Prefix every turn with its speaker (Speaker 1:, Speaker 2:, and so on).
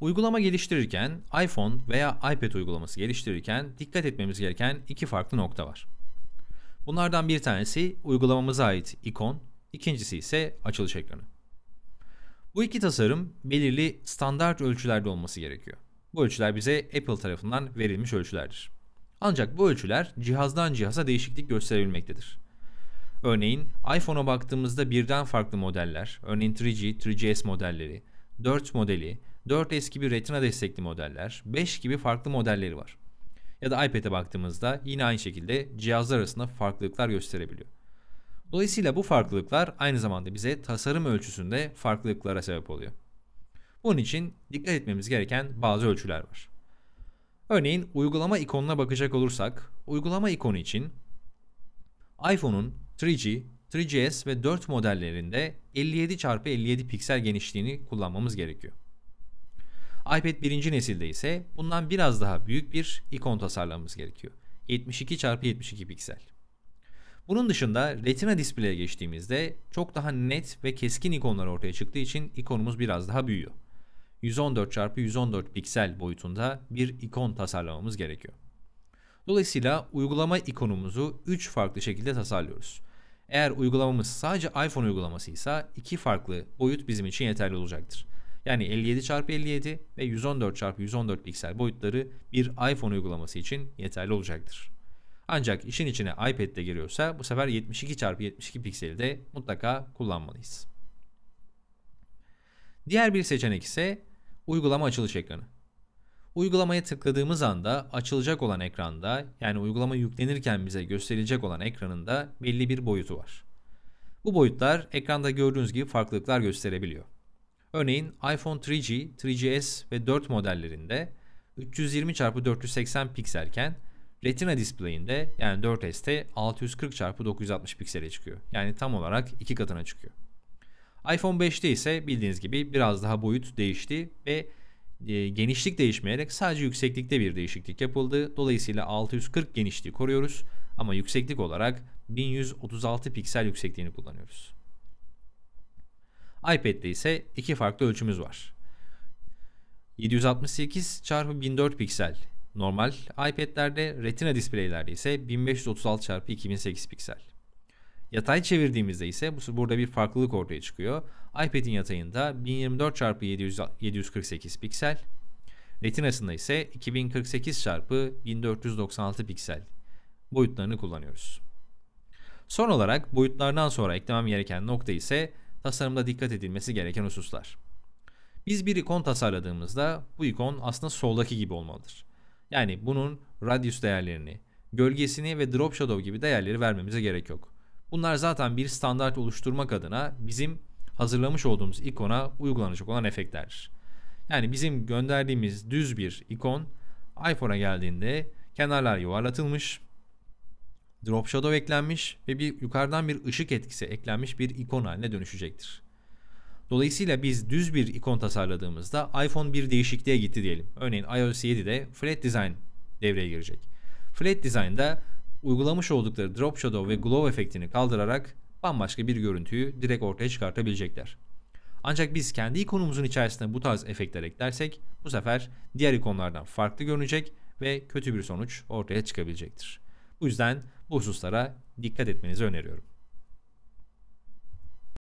Speaker 1: Uygulama geliştirirken iPhone veya iPad uygulaması geliştirirken dikkat etmemiz gereken iki farklı nokta var. Bunlardan bir tanesi uygulamamıza ait ikon, ikincisi ise açılış ekranı. Bu iki tasarım belirli standart ölçülerde olması gerekiyor. Bu ölçüler bize Apple tarafından verilmiş ölçülerdir. Ancak bu ölçüler cihazdan cihaza değişiklik gösterebilmektedir. Örneğin iPhone'a baktığımızda birden farklı modeller, örneğin 3G, 3GS modelleri, 4 modeli, 4 eski bir retina destekli modeller, 5 gibi farklı modelleri var. Ya da iPad'e baktığımızda yine aynı şekilde cihazlar arasında farklılıklar gösterebiliyor. Dolayısıyla bu farklılıklar aynı zamanda bize tasarım ölçüsünde farklılıklara sebep oluyor. Bunun için dikkat etmemiz gereken bazı ölçüler var. Örneğin uygulama ikonuna bakacak olursak, uygulama ikonu için iPhone'un 3G, 3GS ve 4 modellerinde 57x57 piksel genişliğini kullanmamız gerekiyor. iPad 1. nesilde ise bundan biraz daha büyük bir ikon tasarlamamız gerekiyor. 72x72 piksel. Bunun dışında Retina Display'e geçtiğimizde çok daha net ve keskin ikonlar ortaya çıktığı için ikonumuz biraz daha büyüyor. 114x114 piksel boyutunda bir ikon tasarlamamız gerekiyor. Dolayısıyla uygulama ikonumuzu 3 farklı şekilde tasarlıyoruz. Eğer uygulamamız sadece iPhone uygulamasıysa iki farklı boyut bizim için yeterli olacaktır. Yani 57x57 ve 114x114 piksel boyutları bir iPhone uygulaması için yeterli olacaktır. Ancak işin içine iPad de giriyorsa bu sefer 72x72 pikseli de mutlaka kullanmalıyız. Diğer bir seçenek ise uygulama açılış ekranı. Uygulamaya tıkladığımız anda açılacak olan ekranda yani uygulama yüklenirken bize gösterilecek olan ekranında belli bir boyutu var. Bu boyutlar ekranda gördüğünüz gibi farklılıklar gösterebiliyor. Örneğin iPhone 3G, 3GS ve 4 modellerinde 320x480 pikselken Retina display'inde yani 4S'te 640x960 piksele çıkıyor. Yani tam olarak iki katına çıkıyor. iPhone 5'te ise bildiğiniz gibi biraz daha boyut değişti ve e, genişlik değişmeyerek sadece yükseklikte bir değişiklik yapıldı. Dolayısıyla 640 genişliği koruyoruz ama yükseklik olarak 1136 piksel yüksekliğini kullanıyoruz. iPad'de ise iki farklı ölçümüz var. 768 x 1004 piksel normal iPad'lerde, Retina displaylerde ise 1536 x 2008 piksel. Yatay çevirdiğimizde ise bu burada bir farklılık ortaya çıkıyor. iPad'in yatayında 1024 x 748 piksel, retinasında ise 2048 x 1496 piksel boyutlarını kullanıyoruz. Son olarak boyutlardan sonra eklemem gereken nokta ise tasarımda dikkat edilmesi gereken hususlar. Biz bir ikon tasarladığımızda bu ikon aslında soldaki gibi olmalıdır. Yani bunun radius değerlerini, gölgesini ve drop shadow gibi değerleri vermemize gerek yok. Bunlar zaten bir standart oluşturmak adına bizim hazırlamış olduğumuz ikona uygulanacak olan efektlerdir. Yani bizim gönderdiğimiz düz bir ikon iPhone'a geldiğinde kenarlar yuvarlatılmış, drop shadow eklenmiş ve bir yukarıdan bir ışık etkisi eklenmiş bir ikon haline dönüşecektir. Dolayısıyla biz düz bir ikon tasarladığımızda iPhone bir değişikliğe gitti diyelim. Örneğin iOS 7'de flat design devreye girecek. Flat design'da uygulamış oldukları drop shadow ve glow efektini kaldırarak bambaşka bir görüntüyü direkt ortaya çıkartabilecekler. Ancak biz kendi ikonumuzun içerisine bu tarz efektler eklersek bu sefer diğer ikonlardan farklı görünecek ve kötü bir sonuç ortaya çıkabilecektir. Bu yüzden bu hususlara dikkat etmenizi öneriyorum.